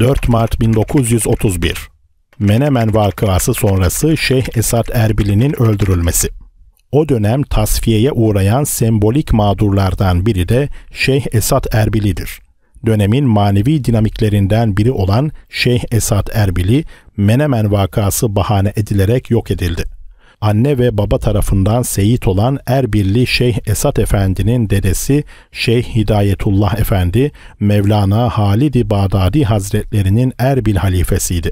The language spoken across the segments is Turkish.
4 Mart 1931 Menemen vakası sonrası Şeyh Esat Erbil'in öldürülmesi. O dönem tasfiyeye uğrayan sembolik mağdurlardan biri de Şeyh Esat Erbili'dir. Dönemin manevi dinamiklerinden biri olan Şeyh Esat Erbili, Menemen vakası bahane edilerek yok edildi anne ve baba tarafından seyit olan Erbilli Şeyh Esat Efendi'nin dedesi Şeyh Hidayetullah Efendi, Mevlana Halid-i Bağdadi Hazretlerinin Erbil halifesiydi.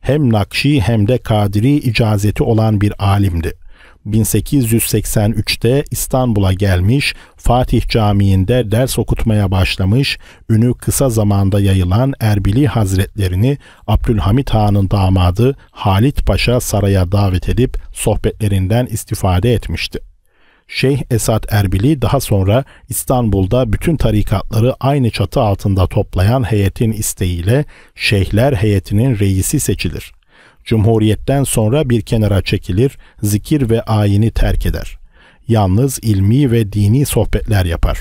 Hem Nakşi hem de Kadiri icazeti olan bir alimdi. 1883'te İstanbul'a gelmiş, Fatih Camii'nde ders okutmaya başlamış, ünü kısa zamanda yayılan Erbili Hazretlerini Abdülhamit Han'ın damadı Halit Paşa saraya davet edip sohbetlerinden istifade etmişti. Şeyh Esat Erbili daha sonra İstanbul'da bütün tarikatları aynı çatı altında toplayan heyetin isteğiyle Şeyhler Heyeti'nin reisi seçilir. Cumhuriyetten sonra bir kenara çekilir, zikir ve ayini terk eder. Yalnız ilmi ve dini sohbetler yapar.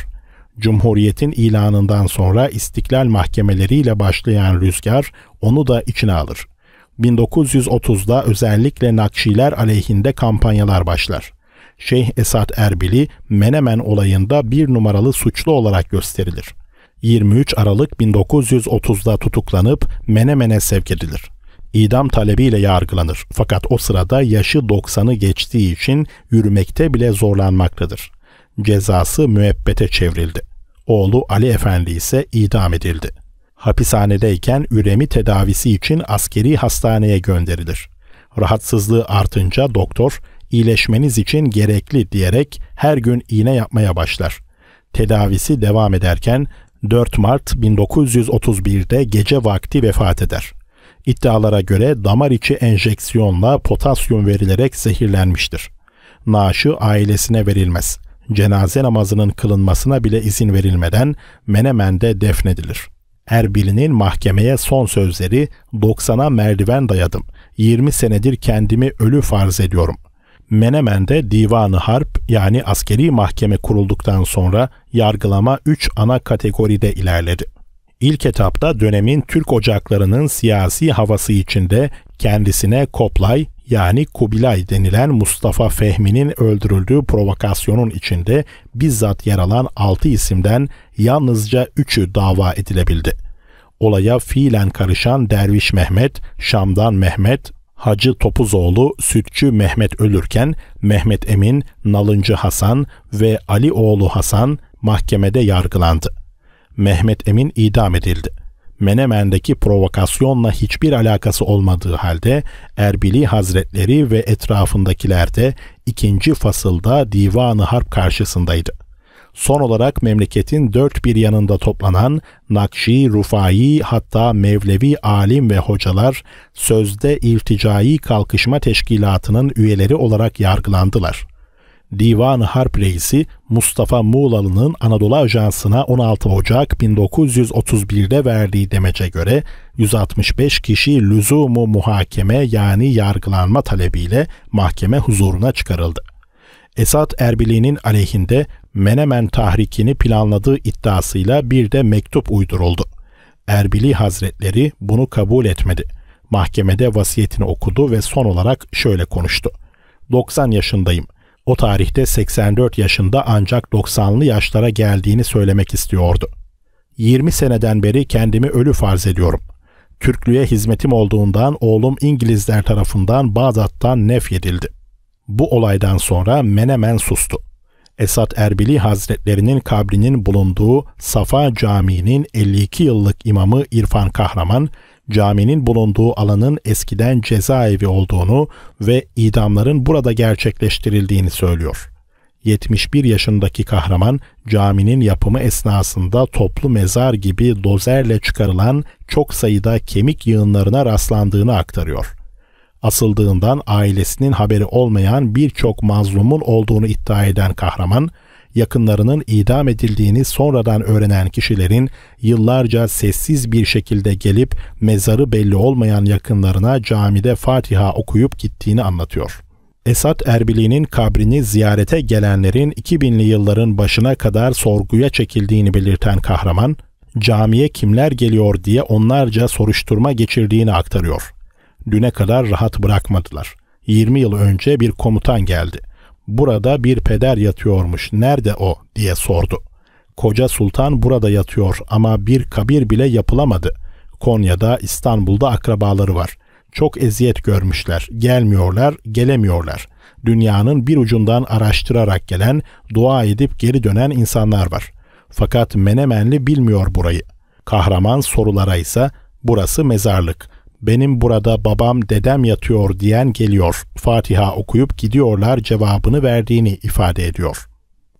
Cumhuriyetin ilanından sonra istiklal mahkemeleriyle başlayan rüzgar onu da içine alır. 1930'da özellikle Nakşiler aleyhinde kampanyalar başlar. Şeyh Esat Erbili Menemen olayında bir numaralı suçlu olarak gösterilir. 23 Aralık 1930'da tutuklanıp Menemen'e sevk edilir idam talebiyle yargılanır. Fakat o sırada yaşı 90'ı geçtiği için yürümekte bile zorlanmaktadır. Cezası müebbete çevrildi. Oğlu Ali Efendi ise idam edildi. Hapishanedeyken üremi tedavisi için askeri hastaneye gönderilir. Rahatsızlığı artınca doktor iyileşmeniz için gerekli diyerek her gün iğne yapmaya başlar. Tedavisi devam ederken 4 Mart 1931'de gece vakti vefat eder. İddialara göre damar içi enjeksiyonla potasyum verilerek zehirlenmiştir. Naaşı ailesine verilmez. Cenaze namazının kılınmasına bile izin verilmeden Menemen'de defnedilir. Erbil'in mahkemeye son sözleri 90'a merdiven dayadım. 20 senedir kendimi ölü farz ediyorum. Menemen'de Divanı Harp yani askeri mahkeme kurulduktan sonra yargılama 3 ana kategoride ilerledi. İlk etapta dönemin Türk ocaklarının siyasi havası içinde kendisine Koplay yani Kubilay denilen Mustafa Fehmi'nin öldürüldüğü provokasyonun içinde bizzat yer alan 6 isimden yalnızca 3'ü dava edilebildi. Olaya fiilen karışan Derviş Mehmet, Şam'dan Mehmet, Hacı Topuzoğlu, Sütçü Mehmet ölürken Mehmet Emin, Nalıncı Hasan ve Ali oğlu Hasan mahkemede yargılandı. Mehmet Emin idam edildi. Menemen'deki provokasyonla hiçbir alakası olmadığı halde Erbili Hazretleri ve etrafındakiler de ikinci fasılda divanı harp karşısındaydı. Son olarak memleketin dört bir yanında toplanan Nakşi, Rufai hatta Mevlevi alim ve hocalar sözde ilticai kalkışma teşkilatının üyeleri olarak yargılandılar.'' Divan-ı Harp Reisi Mustafa Muğlalı'nın Anadolu Ajansı'na 16 Ocak 1931'de verdiği demece göre 165 kişi lüzumu muhakeme yani yargılanma talebiyle mahkeme huzuruna çıkarıldı. Esat Erbili'nin aleyhinde Menemen tahrikini planladığı iddiasıyla bir de mektup uyduruldu. Erbili Hazretleri bunu kabul etmedi. Mahkemede vasiyetini okudu ve son olarak şöyle konuştu. 90 yaşındayım.'' o tarihte 84 yaşında ancak 90'lı yaşlara geldiğini söylemek istiyordu. 20 seneden beri kendimi ölü farz ediyorum. Türklüğe hizmetim olduğundan oğlum İngilizler tarafından Bağdat'tan nef edildi. Bu olaydan sonra Menemen sustu. Esat Erbili Hazretlerinin kabrinin bulunduğu Safa Camii'nin 52 yıllık imamı İrfan Kahraman, caminin bulunduğu alanın eskiden cezaevi olduğunu ve idamların burada gerçekleştirildiğini söylüyor. 71 yaşındaki kahraman caminin yapımı esnasında toplu mezar gibi dozerle çıkarılan çok sayıda kemik yığınlarına rastlandığını aktarıyor. Asıldığından ailesinin haberi olmayan birçok mazlumun olduğunu iddia eden kahraman, yakınlarının idam edildiğini sonradan öğrenen kişilerin yıllarca sessiz bir şekilde gelip mezarı belli olmayan yakınlarına camide Fatiha okuyup gittiğini anlatıyor. Esat Erbili'nin kabrini ziyarete gelenlerin 2000'li yılların başına kadar sorguya çekildiğini belirten kahraman, camiye kimler geliyor diye onlarca soruşturma geçirdiğini aktarıyor. Düne kadar rahat bırakmadılar. 20 yıl önce bir komutan geldi burada bir peder yatıyormuş nerede o diye sordu. Koca sultan burada yatıyor ama bir kabir bile yapılamadı. Konya'da İstanbul'da akrabaları var. Çok eziyet görmüşler. Gelmiyorlar, gelemiyorlar. Dünyanın bir ucundan araştırarak gelen, dua edip geri dönen insanlar var. Fakat Menemenli bilmiyor burayı. Kahraman sorulara ise burası mezarlık benim burada babam dedem yatıyor diyen geliyor. Fatiha okuyup gidiyorlar cevabını verdiğini ifade ediyor.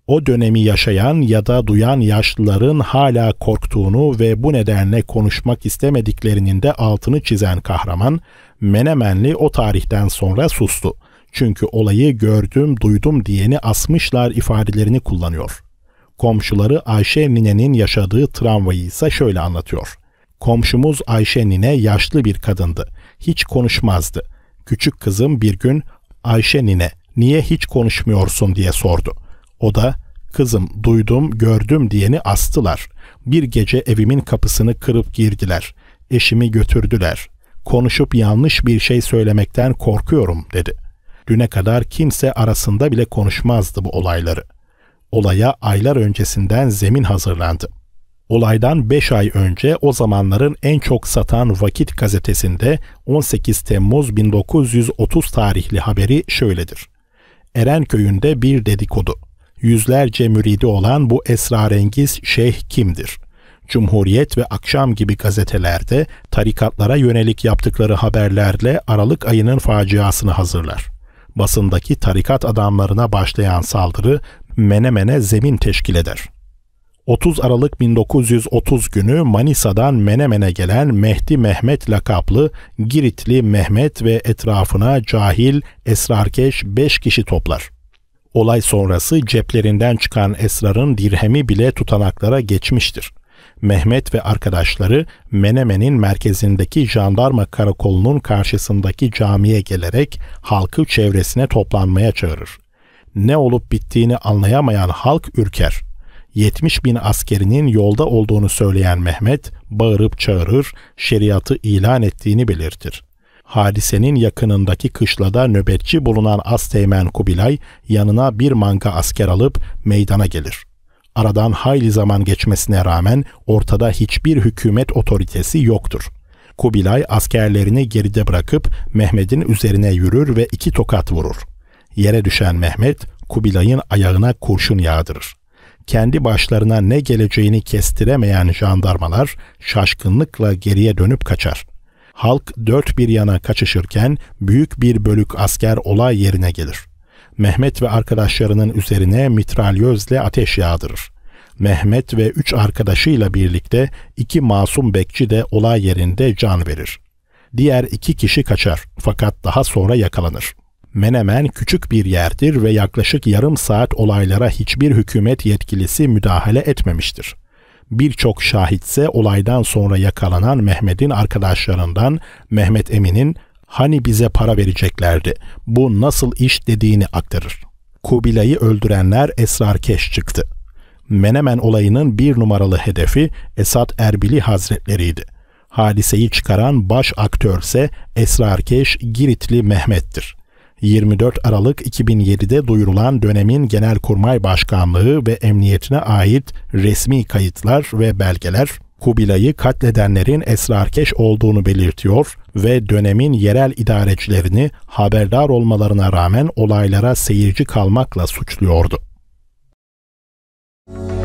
O dönemi yaşayan ya da duyan yaşlıların hala korktuğunu ve bu nedenle konuşmak istemediklerinin de altını çizen kahraman, Menemenli o tarihten sonra sustu. Çünkü olayı gördüm, duydum diyeni asmışlar ifadelerini kullanıyor. Komşuları Ayşe ninenin yaşadığı tramvayı ise şöyle anlatıyor. Komşumuz Ayşe nine yaşlı bir kadındı. Hiç konuşmazdı. Küçük kızım bir gün Ayşe nine niye hiç konuşmuyorsun diye sordu. O da kızım duydum gördüm diyeni astılar. Bir gece evimin kapısını kırıp girdiler. Eşimi götürdüler. Konuşup yanlış bir şey söylemekten korkuyorum dedi. Düne kadar kimse arasında bile konuşmazdı bu olayları. Olaya aylar öncesinden zemin hazırlandı. Olaydan 5 ay önce o zamanların en çok satan Vakit gazetesinde 18 Temmuz 1930 tarihli haberi şöyledir. Erenköy'ünde bir dedikodu. Yüzlerce müridi olan bu esrarengiz şeyh kimdir?'' Cumhuriyet ve Akşam gibi gazetelerde tarikatlara yönelik yaptıkları haberlerle Aralık ayının faciasını hazırlar. Basındaki tarikat adamlarına başlayan saldırı menemene zemin teşkil eder.'' 30 Aralık 1930 günü Manisa'dan Menemen'e gelen Mehdi Mehmet lakaplı Giritli Mehmet ve etrafına cahil, esrarkeş 5 kişi toplar. Olay sonrası ceplerinden çıkan esrarın dirhemi bile tutanaklara geçmiştir. Mehmet ve arkadaşları Menemen'in merkezindeki jandarma karakolunun karşısındaki camiye gelerek halkı çevresine toplanmaya çağırır. Ne olup bittiğini anlayamayan halk ürker. 70 bin askerinin yolda olduğunu söyleyen Mehmet bağırıp çağırır, şeriatı ilan ettiğini belirtir. Hadisenin yakınındaki kışlada nöbetçi bulunan Asteğmen Kubilay yanına bir manga asker alıp meydana gelir. Aradan hayli zaman geçmesine rağmen ortada hiçbir hükümet otoritesi yoktur. Kubilay askerlerini geride bırakıp Mehmet'in üzerine yürür ve iki tokat vurur. Yere düşen Mehmet Kubilay'ın ayağına kurşun yağdırır kendi başlarına ne geleceğini kestiremeyen jandarmalar şaşkınlıkla geriye dönüp kaçar. Halk dört bir yana kaçışırken büyük bir bölük asker olay yerine gelir. Mehmet ve arkadaşlarının üzerine mitralyözle ateş yağdırır. Mehmet ve üç arkadaşıyla birlikte iki masum bekçi de olay yerinde can verir. Diğer iki kişi kaçar fakat daha sonra yakalanır. Menemen küçük bir yerdir ve yaklaşık yarım saat olaylara hiçbir hükümet yetkilisi müdahale etmemiştir. Birçok şahitse olaydan sonra yakalanan Mehmet'in arkadaşlarından Mehmet Emin'in hani bize para vereceklerdi, bu nasıl iş dediğini aktarır. Kubilay'ı öldürenler esrarkeş çıktı. Menemen olayının bir numaralı hedefi Esat Erbili Hazretleri'ydi. Hadiseyi çıkaran baş aktörse esrarkeş Giritli Mehmet'tir. 24 Aralık 2007'de duyurulan dönemin Genelkurmay Başkanlığı ve Emniyetine ait resmi kayıtlar ve belgeler Kubilay'ı katledenlerin esrarkeş olduğunu belirtiyor ve dönemin yerel idarecilerini haberdar olmalarına rağmen olaylara seyirci kalmakla suçluyordu. Müzik